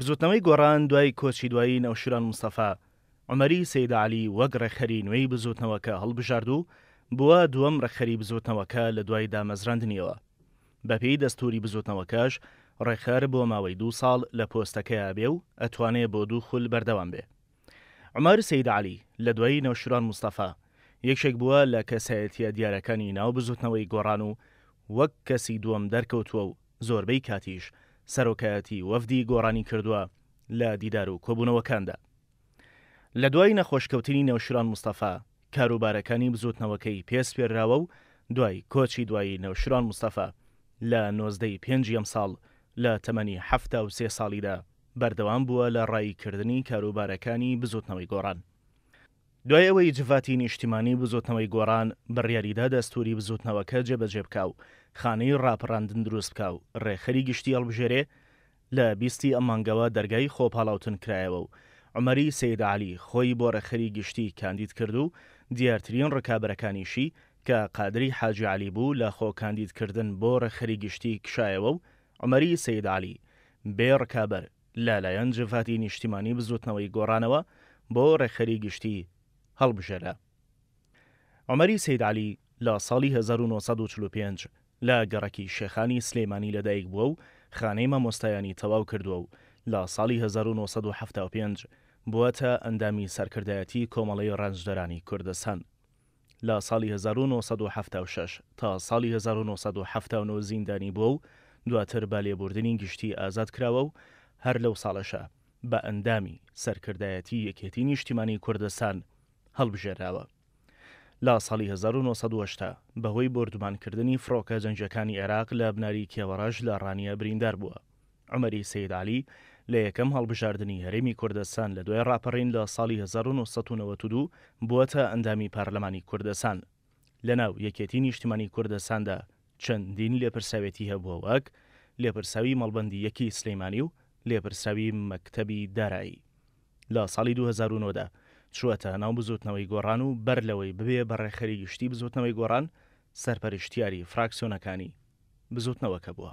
بزوتنەوەی گۆڕان دوای کۆچی دوایی نەوشوران مستەفا عمەری سەیدعالی وەک ڕێخەری نوێی بزوتنەوەکە هەڵبژارد و بووە دووەم ڕێخەری بزوتنەوەکە لە دوای دامەزراندنیەوە بەپێی دەستوری بزوتنەوەکەش ڕێخەر بۆ ماوەی دوو ساڵ لە پۆستەکەی بێ و ئەتوانێت بۆ دوو خول بەردەوام بێ عمار سەیدعالی لە دوایی نەوشوران مستەفا یەکشێک بووە لە کەسایەتە دیارەکانی ناو بزوتنەوەی گۆڕان و وەک کەسی دووەم دەرکەوتووە و زۆربەی کاتیش سەرۆکایەتی وەفدی گۆڕانی کردووە لە دیدار و کۆبوونەوەکاندا لە دوای نەخۆشکەوتنی نەوشران مستەفا کاروبارەکانی بزوتنەوەکەی پێس پێراوە و دوای کۆچی دوایی نەوشران مستەفا لە نۆزدەی پێنج ئەم ساڵ لە تەمەنی هەفتا و سێ ساڵیدا بەردەوام بووە لە ڕایکردنی کاروبارەکانی بزوتنەوەی گۆڕان دوای ئەوەی جفاتی نیشتیمانی بزۆتنەوەی گۆڕان بڕیاریدا دەستوری بزوتنەوەکە جێبەجێبکاو خانەی ڕاپەڕاندن دروستکاو ڕێخەری گشتی هەڵبژێرێ لە بیستی ئەمانگەوە دەرگای خۆپاڵاوتن کرایەوە و عمەری سیدعالی خۆی بۆ ڕێخەری گشتی کاندید کرد و دیارترین ڕکابرەکانیشی کە قادری حاجعالی بوو لە خۆ کاندیدکردن بۆ ڕێخەری گشتی کشایەوە و عمەری سیدعالی بێ ڕکابەر لالایەن جفاتی نیشتیمانی بزوتنەوەی گۆڕانەوە بۆ ڕێخەری گشتی هەڵبژێرە ئەمەری سیدعالی لە ساڵی 1945 لە گەڕەکی شێخانی سلەیمانی لەدایک بووە و خانەی مەمۆستایانی تەواو کردووە و لە ساڵی 1975 بووەتە ئەندامی سەرکردایەتی کۆمەڵی ڕەنجدەرانی کوردستان لە ساڵی 1976 تا ساڵی 1970 زیندانی بووە و دواتر بە لێبوردنی گشتی ئازاد کراوە و هەر لەو ساڵەشە بە ئەندامی سەرکردایەتی یەکێتی نیشتیمانی کوردستان هەڵبژێراوە لە ساڵی 1970 بەهۆی بردومانکردنی فڕۆکە جەنجەکانی عێراق لە بناری کێوەڕژ لە ڕانیە بریندار بووە عمەری سیدعالی لە یەکەم هەڵبژاردننی هەرێمی کوردستان لە دوای ڕاپەڕین لە ساڵی 1992 بووەتە ئەندامی پارلەمانی کوردستان لە ناو یەکێتی نیشتیمانی کوردستاندا چەندین لێپرساوێتی هەبووە وەک لێپرساوی مەڵبندی یەکی سلەیمانی و لێپرساوی مەکتەبی دارایی لە ساڵی 2009دا چوەتە ناو بزوتنەوەی گۆڕان و بەر لەوەی ببێ بەڕێخەری گشتی بزوتنەوەی گۆڕان سەرپەرشتیاری فراکسیۆنەکانی بزوتنەوەکە بووە